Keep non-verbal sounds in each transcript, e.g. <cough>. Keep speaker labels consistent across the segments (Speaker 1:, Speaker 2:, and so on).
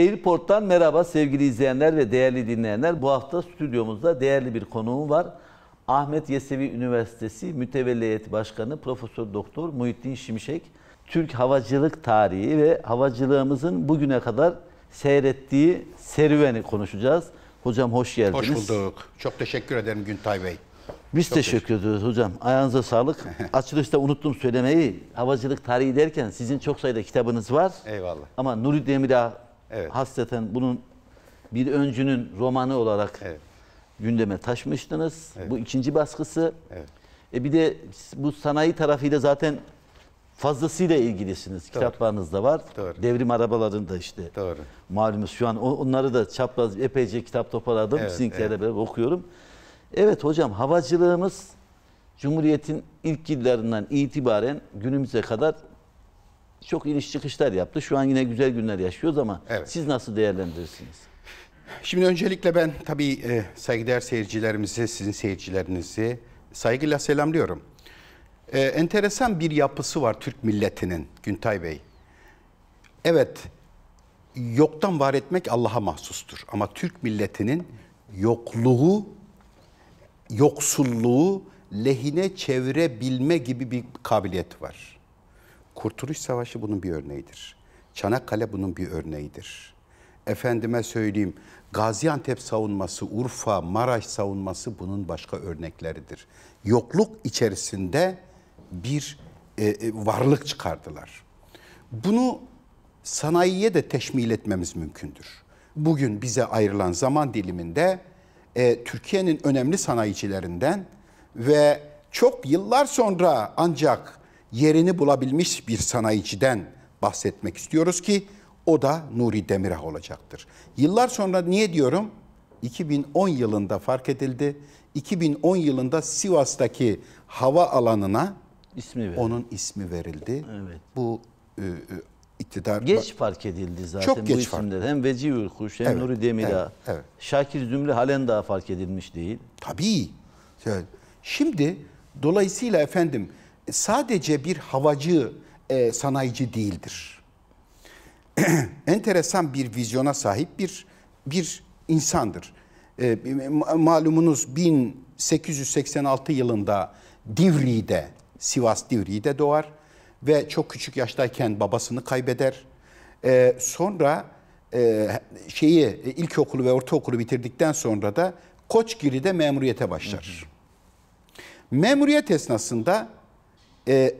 Speaker 1: Airport'tan merhaba sevgili izleyenler ve değerli dinleyenler. Bu hafta stüdyomuzda değerli bir konuğum var. Ahmet Yesevi Üniversitesi Mütevelliyet Başkanı Profesör Doktor Muhittin Şimşek. Türk havacılık tarihi ve havacılığımızın bugüne kadar seyrettiği serüveni konuşacağız. Hocam hoş geldiniz. Hoş bulduk. Çok teşekkür ederim Güntay Bey. Biz Çok teşekkür, ediyoruz hocam. Ayağınıza sağlık. <laughs> Açılışta unuttum söylemeyi. Havacılık tarihi derken sizin çok sayıda kitabınız var. Eyvallah. Ama Nuri Demirah. Evet. Hasreten bunun bir öncünün romanı olarak evet. gündeme taşmıştınız. Evet. Bu ikinci baskısı. Evet. E bir de bu sanayi tarafıyla zaten fazlasıyla ilgilisiniz. Doğru. Kitaplarınız da var. Doğru. Devrim arabalarında işte. Doğru. Malumuz şu an onları da çapraz epeyce kitap toparladım. Evet, Sizinkilerle evet. beraber okuyorum. Evet hocam havacılığımız Cumhuriyet'in ilk yıllarından itibaren günümüze kadar çok iniş çıkışlar yaptı. Şu an yine güzel günler yaşıyoruz ama evet. siz nasıl
Speaker 2: değerlendirirsiniz? Şimdi öncelikle ben tabii e, saygıdeğer seyircilerimizi, sizin seyircilerinizi saygıyla selamlıyorum. E, enteresan bir yapısı var Türk milletinin Güntay Bey. Evet, yoktan var etmek Allah'a mahsustur. Ama Türk milletinin yokluğu, yoksulluğu lehine çevirebilme gibi bir kabiliyeti var. Kurtuluş Savaşı bunun bir örneğidir. Çanakkale bunun bir örneğidir. Efendime söyleyeyim Gaziantep savunması, Urfa, Maraş savunması bunun başka örnekleridir. Yokluk içerisinde bir e, e varlık çıkardılar. Bunu sanayiye de teşmil etmemiz mümkündür. Bugün bize ayrılan zaman diliminde e, Türkiye'nin önemli sanayicilerinden ve çok yıllar sonra ancak yerini bulabilmiş bir sanayiciden bahsetmek istiyoruz ki o da Nuri Demirah olacaktır. Yıllar sonra niye diyorum? 2010 yılında fark edildi. 2010 yılında Sivas'taki hava alanına ismi verildi. onun ismi verildi. Evet. Bu e, e iktidar...
Speaker 1: Geç fark
Speaker 2: edildi zaten Çok bu geç isimler. Fark. Hem Veci Ülkuş hem evet, Nuri Demirağ. Evet, evet. Şakir Zümrü halen daha fark edilmiş değil. Tabii. Şimdi dolayısıyla efendim sadece bir havacı e, sanayici değildir. <clears throat> Enteresan bir vizyona sahip bir bir insandır. E, malumunuz 1886 yılında Divri'de, Sivas Divri'de doğar ve çok küçük yaştayken babasını kaybeder. E, sonra e, şeyi e, ilkokulu ve ortaokulu bitirdikten sonra da Koçgiri'de memuriyete başlar. Hı hı. Memuriyet esnasında ee,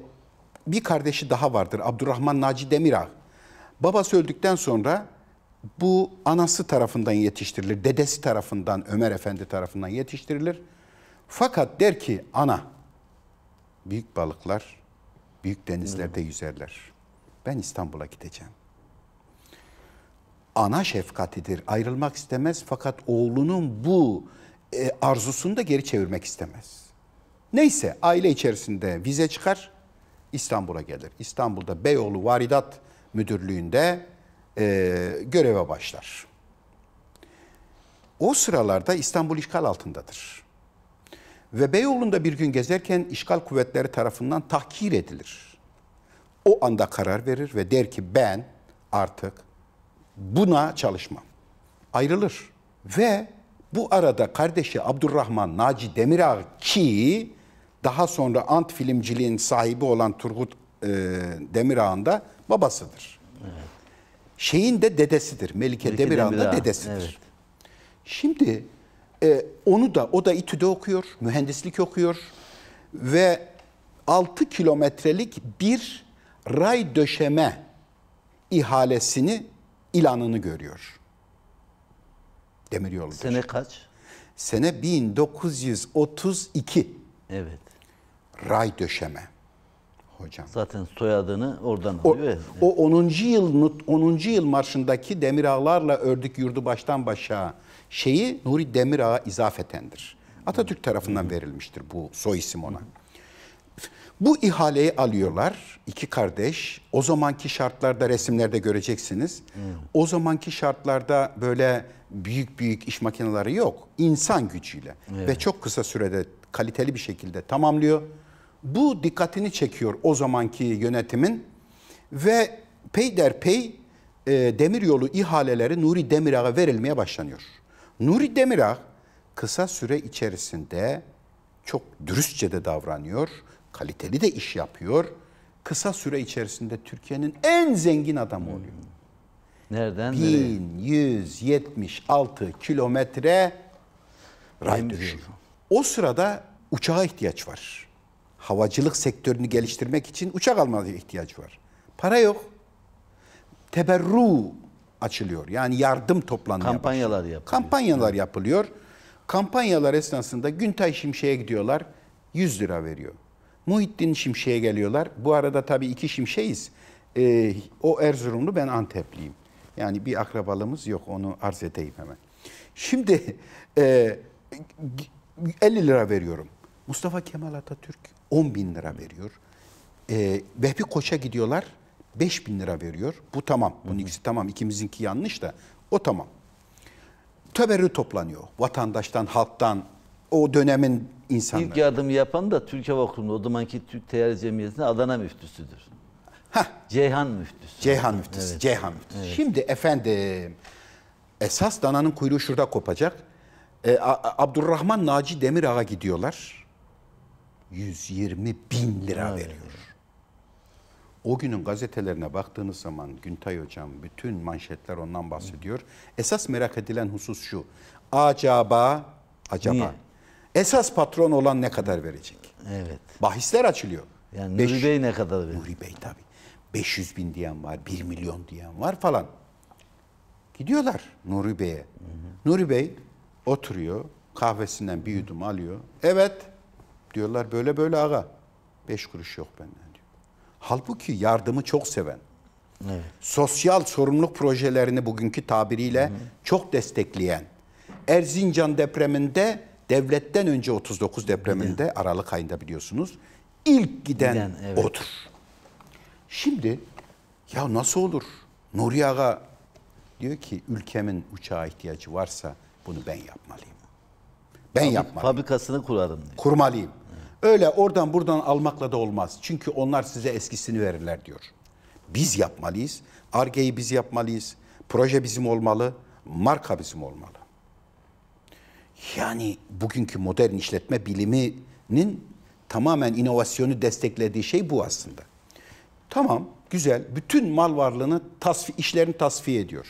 Speaker 2: bir kardeşi daha vardır Abdurrahman Naci Demirağ. Babası öldükten sonra bu anası tarafından yetiştirilir, dedesi tarafından, Ömer Efendi tarafından yetiştirilir. Fakat der ki ana, büyük balıklar büyük denizlerde yüzerler. Ben İstanbul'a gideceğim. Ana şefkatidir, ayrılmak istemez fakat oğlunun bu e, arzusunu da geri çevirmek istemez. Neyse aile içerisinde vize çıkar İstanbul'a gelir. İstanbul'da Beyoğlu Varidat Müdürlüğü'nde e, göreve başlar. O sıralarda İstanbul işgal altındadır. Ve Beyoğlu'nda bir gün gezerken işgal kuvvetleri tarafından tahkir edilir. O anda karar verir ve der ki ben artık buna çalışmam. Ayrılır ve bu arada kardeşi Abdurrahman Naci Demirağ ki daha sonra ant filmciliğin sahibi olan Turgut e, Demirağ'ın da babasıdır. Evet. Şeyin de dedesidir. Melike, Melike Demirağ'ın Demirağ. da dedesidir. Evet. Şimdi e, onu da o da İTÜ'de okuyor, mühendislik okuyor ve 6 kilometrelik bir ray döşeme ihalesini ilanını görüyor. Demiryolu. Sene kaç? Sene 1932. Evet ray döşeme hocam. Zaten soyadını oradan o, alıyor. O 10. yıl 10. yıl marşındaki demir ağlarla ördük yurdu baştan başa şeyi Nuri Demir Ağa izafetendir. Atatürk tarafından verilmiştir bu soy isim ona. Bu ihaleyi alıyorlar iki kardeş. O zamanki şartlarda resimlerde göreceksiniz. Hmm. O zamanki şartlarda böyle büyük büyük iş makineleri yok. İnsan gücüyle evet. ve çok kısa sürede kaliteli bir şekilde tamamlıyor. Bu dikkatini çekiyor o zamanki yönetimin ve peyderpey e, demiryolu ihaleleri Nuri Demirağ'a verilmeye başlanıyor. Nuri Demirağ kısa süre içerisinde çok dürüstçe de davranıyor, kaliteli de iş yapıyor. Kısa süre içerisinde Türkiye'nin en zengin adamı hmm. oluyor. Nereden? 1176 kilometre ray düşüyor. O sırada uçağa ihtiyaç var havacılık sektörünü geliştirmek için uçak almaya ihtiyaç var. Para yok. Teberru açılıyor. Yani yardım toplanıyor. Kampanyalar yapılıyor. Kampanyalar evet. yapılıyor. Kampanyalar esnasında Güntay Şimşek'e gidiyorlar. 100 lira veriyor. Muhittin Şimşek'e geliyorlar. Bu arada tabii iki Şimşek'iz. Ee, o Erzurumlu ben Antepliyim. Yani bir akrabalığımız yok onu arz edeyim hemen. Şimdi e, 50 lira veriyorum. Mustafa Kemal Atatürk 10 bin lira veriyor. E, Vehbi Koç'a gidiyorlar 5 bin lira veriyor. Bu tamam. Bunun Hı-hı. ikisi tamam. İkimizinki yanlış da o tamam. Töberü toplanıyor. Vatandaştan, halktan, o dönemin
Speaker 1: insanları. İlk yardım yapan da Türk Hava Kurumu'nda o zamanki Türk Teyari Cemiyeti'nin Adana müftüsüdür.
Speaker 2: Ha, Ceyhan müftüsü. Ceyhan müftüsü. Evet. Ceyhan müftüsü. Evet. Şimdi efendim esas dananın kuyruğu şurada kopacak. Ee, Abdurrahman Naci Demirağ'a gidiyorlar. 120 bin lira evet. veriyor. O günün gazetelerine baktığınız zaman Güntay Hocam bütün manşetler ondan bahsediyor. Esas merak edilen husus şu. Acaba, acaba Niye? esas patron olan ne kadar verecek? Evet. Bahisler açılıyor. Yani Beş, Bey ne kadar verecek? Nuri Bey tabii. 500 bin diyen var, 1 milyon diyen var falan. Gidiyorlar Nuri Bey'e. Nuri Bey oturuyor, kahvesinden bir yudum alıyor. Evet, Diyorlar böyle böyle aga. Beş kuruş yok benden diyor. Halbuki yardımı çok seven. Evet. Sosyal sorumluluk projelerini bugünkü tabiriyle Hı. çok destekleyen. Erzincan depreminde devletten önce 39 depreminde Gide. Aralık ayında biliyorsunuz ilk giden, giden evet. odur. Şimdi ya nasıl olur? Nuri Ağa diyor ki ülkemin uçağa ihtiyacı varsa bunu ben yapmalıyım. Ben Fabrik, yapmalıyım. Fabrikasını kurarım diyor. Kurmalıyım. Öyle oradan buradan almakla da olmaz. Çünkü onlar size eskisini verirler diyor. Biz yapmalıyız. Arge'yi biz yapmalıyız. Proje bizim olmalı. Marka bizim olmalı. Yani bugünkü modern işletme biliminin tamamen inovasyonu desteklediği şey bu aslında. Tamam, güzel. Bütün mal varlığını tasfi, işlerini tasfiye ediyor.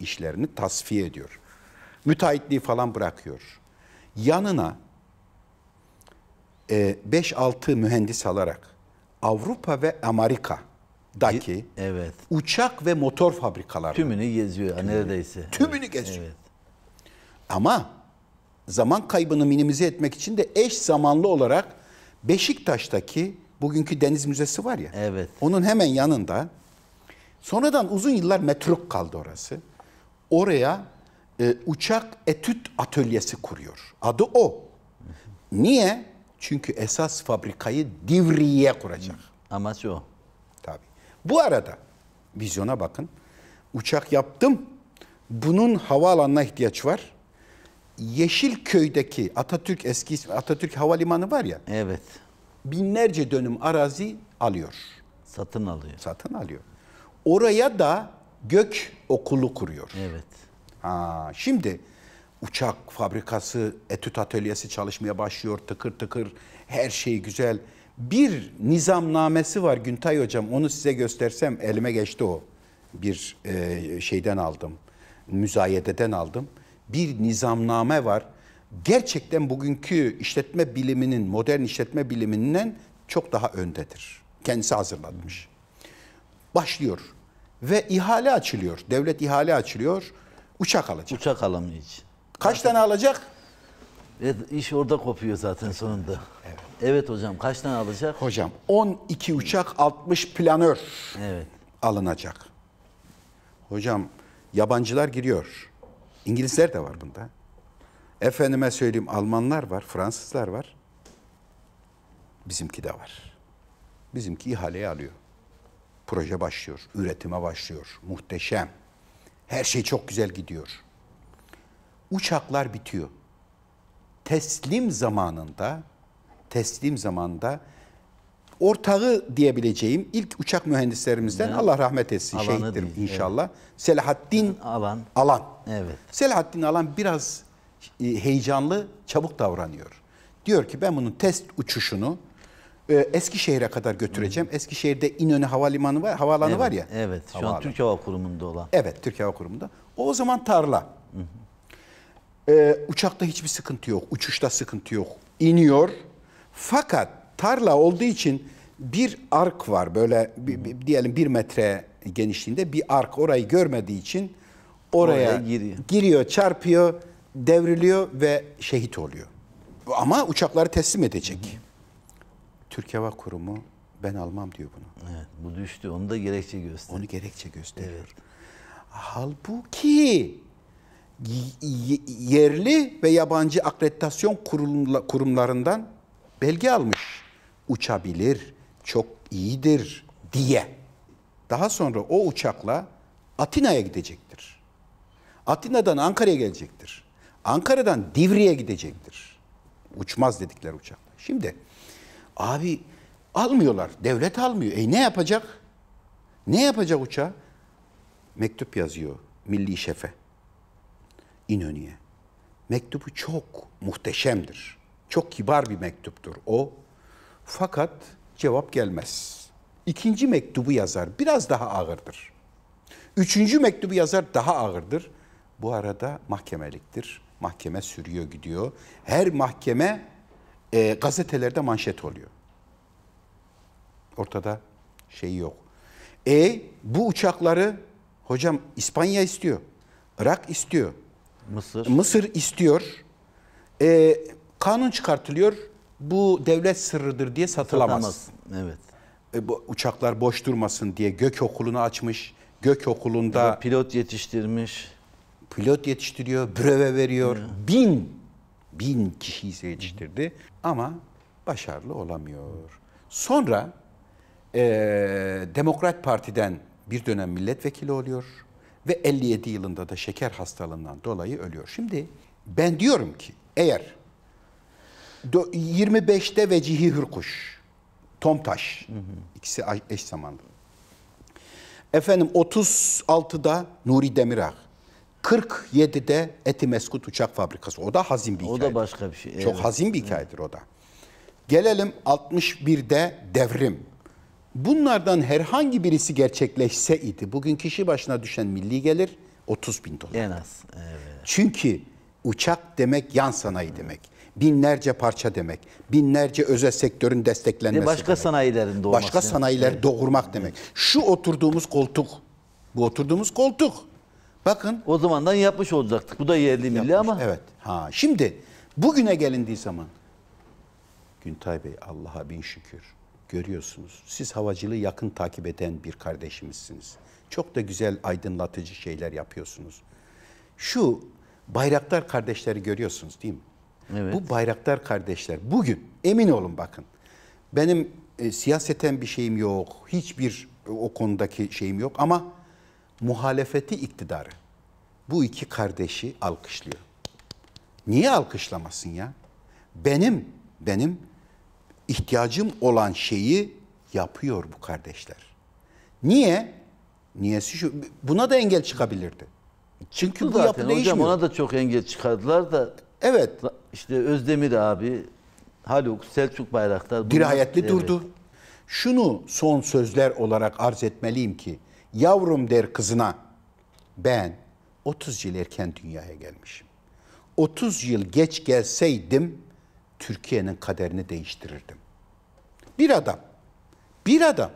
Speaker 2: İşlerini tasfiye ediyor. Müteahhitliği falan bırakıyor. Yanına 5-6 e, mühendis alarak Avrupa ve Amerika'daki evet. uçak ve motor fabrikaları. Tümünü geziyor tümünü, neredeyse. Tümünü evet. geziyor. Evet. Ama zaman kaybını minimize etmek için de eş zamanlı olarak Beşiktaş'taki bugünkü Deniz Müzesi var ya. Evet. Onun hemen yanında sonradan uzun yıllar metruk kaldı orası. Oraya e, uçak etüt atölyesi kuruyor. Adı o. Niye? Çünkü esas fabrikayı Divriye kuracak. Amacı o. Tabii. Bu arada vizyona bakın. Uçak yaptım. Bunun havaalanına ihtiyaç var. Yeşilköy'deki Atatürk eski ismi Atatürk Havalimanı var ya. Evet. Binlerce dönüm arazi alıyor. Satın alıyor. Satın alıyor. Oraya da gök okulu kuruyor. Evet. Ha, şimdi uçak fabrikası, etüt atölyesi çalışmaya başlıyor tıkır tıkır. Her şey güzel. Bir nizamnamesi var Güntay Hocam. Onu size göstersem elime geçti o. Bir e, şeyden aldım. Müzayededen aldım. Bir nizamname var. Gerçekten bugünkü işletme biliminin, modern işletme biliminden çok daha öndedir. Kendisi hazırlatmış. Başlıyor ve ihale açılıyor. Devlet ihale açılıyor. Uçak alacak. Uçak alamayacak. Kaç tane alacak? Evet, iş orada kopuyor zaten sonunda. Evet. evet hocam kaç tane alacak? Hocam 12 uçak 60 planör evet. alınacak. Hocam yabancılar giriyor. İngilizler de var bunda. Efendime söyleyeyim Almanlar var, Fransızlar var. Bizimki de var. Bizimki ihaleye alıyor. Proje başlıyor, üretime başlıyor. Muhteşem. Her şey çok güzel gidiyor uçaklar bitiyor. Teslim zamanında teslim zamanında ortağı diyebileceğim ilk uçak mühendislerimizden evet. Allah rahmet etsin Alanı şehittir değil, inşallah. Evet. Selahattin Alan. Alan. Evet. Selahattin Alan biraz e, heyecanlı, çabuk davranıyor. Diyor ki ben bunun test uçuşunu e, Eskişehir'e kadar götüreceğim. Hı. Eskişehir'de İnönü Havalimanı var, havaalanı evet, var ya. Evet. Şu havaalanı. an Türk Hava Kurumu'nda olan. Evet, Türk Hava Kurumu'nda. O zaman tarla. Hı hı. Ee, uçakta hiçbir sıkıntı yok, uçuşta sıkıntı yok. İniyor fakat tarla olduğu için bir ark var böyle bir, bir, diyelim bir metre genişliğinde bir ark orayı görmediği için oraya, oraya giriyor. giriyor, çarpıyor, devriliyor ve şehit oluyor. Ama uçakları teslim edecek. Hı hı. Türk Hava Kurumu ben almam diyor bunu. Evet, bu düştü. Onu da gerekçe gösteriyor. Onu gerekçe gösteriyor. Evet. Halbuki yerli ve yabancı akreditasyon kurumlarından belge almış. Uçabilir, çok iyidir diye. Daha sonra o uçakla Atina'ya gidecektir. Atina'dan Ankara'ya gelecektir. Ankara'dan Divri'ye gidecektir. Uçmaz dedikler uçak. Şimdi abi almıyorlar. Devlet almıyor. E ne yapacak? Ne yapacak uçağı? Mektup yazıyor milli şefe. İnönü'ye. Mektubu çok muhteşemdir. Çok kibar bir mektuptur o. Fakat cevap gelmez. İkinci mektubu yazar biraz daha ağırdır. Üçüncü mektubu yazar daha ağırdır. Bu arada mahkemeliktir. Mahkeme sürüyor gidiyor. Her mahkeme e, gazetelerde manşet oluyor. Ortada şey yok. E bu uçakları hocam İspanya istiyor. Irak istiyor. Mısır. Mısır istiyor. E, kanun çıkartılıyor. Bu devlet sırrıdır diye satılamaz. Satamaz. Evet. E, bu uçaklar boş durmasın diye gök okulunu açmış. Gök okulunda ya, pilot yetiştirmiş. Pilot yetiştiriyor, breve veriyor. Ya. Bin bin kişi yetiştirdi Hı. ama başarılı olamıyor. Sonra e, Demokrat Parti'den bir dönem milletvekili oluyor ve 57 yılında da şeker hastalığından dolayı ölüyor. Şimdi ben diyorum ki eğer 25'te Vecihi Hürkuş, Tomtaş hı hı. ikisi eş zamanlı. Efendim 36'da Nuri Demirağ. 47'de Eti Meskut Uçak Fabrikası. O da hazin bir hikayedir. O da başka bir şey. Çok hazin bir hikayedir o da. Gelelim 61'de Devrim. Bunlardan herhangi birisi gerçekleşse idi bugün kişi başına düşen milli gelir 30 bin dolar. En az. Evet. Çünkü uçak demek yan sanayi demek. Binlerce parça demek. Binlerce özel sektörün desteklenmesi başka demek.
Speaker 1: sanayilerin doğurması. Başka sanayiler evet.
Speaker 2: doğurmak demek. Şu oturduğumuz koltuk. Bu oturduğumuz koltuk. Bakın. O zamandan yapmış olacaktık. Bu da yerli yapmış, milli ama. Evet. Ha, şimdi bugüne gelindiği zaman Güntay Bey Allah'a bin şükür görüyorsunuz. Siz havacılığı yakın takip eden bir kardeşimizsiniz. Çok da güzel aydınlatıcı şeyler yapıyorsunuz. Şu bayraktar kardeşleri görüyorsunuz değil mi? Evet. Bu bayraktar kardeşler bugün emin olun bakın. Benim e, siyaseten bir şeyim yok. Hiçbir e, o konudaki şeyim yok ama muhalefeti iktidarı bu iki kardeşi alkışlıyor. Niye alkışlamasın ya? Benim benim ihtiyacım olan şeyi yapıyor bu kardeşler. Niye? Niyesi şu. Buna da engel çıkabilirdi. Çünkü
Speaker 1: Çıktı bu zaten. yapı değişmiyor. ona da çok engel çıkardılar da. Evet. İşte Özdemir abi, Haluk, Selçuk Bayraktar. Bunlar, Dirayetli evet. durdu.
Speaker 2: Şunu son sözler olarak arz etmeliyim ki yavrum der kızına ben 30 yıl erken dünyaya gelmişim. 30 yıl geç gelseydim Türkiye'nin kaderini değiştirirdim. Bir adam, bir adam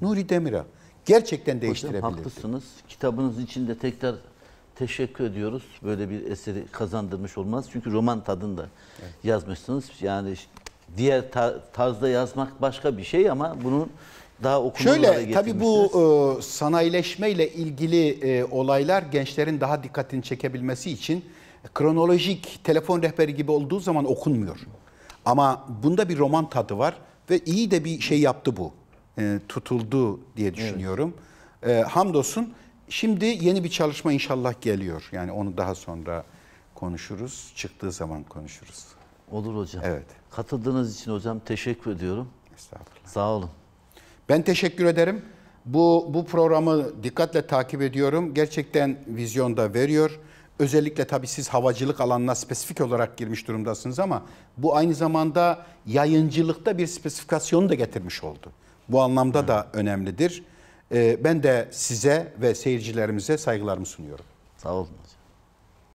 Speaker 2: Nuri Demir'a gerçekten değiştirebilirdi. Hocam haklısınız. Kitabınız için de tekrar teşekkür
Speaker 1: ediyoruz. Böyle bir eseri kazandırmış olmaz. Çünkü roman tadında evet. yazmışsınız. Yani diğer tarzda yazmak başka bir şey ama bunun daha okunurlara Şöyle tabii
Speaker 2: bu e, sanayileşmeyle ilgili e, olaylar gençlerin daha dikkatini çekebilmesi için kronolojik telefon rehberi gibi olduğu zaman okunmuyor. Ama bunda bir roman tadı var ve iyi de bir şey yaptı bu. E, tutuldu diye düşünüyorum. Evet. E, hamdolsun şimdi yeni bir çalışma inşallah geliyor. Yani onu daha sonra konuşuruz. Çıktığı zaman konuşuruz. Olur hocam. Evet. Katıldığınız için hocam teşekkür ediyorum. Estağfurullah. Sağ olun. Ben teşekkür ederim. Bu, bu programı dikkatle takip ediyorum. Gerçekten vizyonda veriyor. Özellikle tabii siz havacılık alanına spesifik olarak girmiş durumdasınız ama bu aynı zamanda yayıncılıkta bir spesifikasyonu da getirmiş oldu. Bu anlamda da önemlidir. Ee, ben de size ve seyircilerimize saygılarımı sunuyorum. Sağ olun.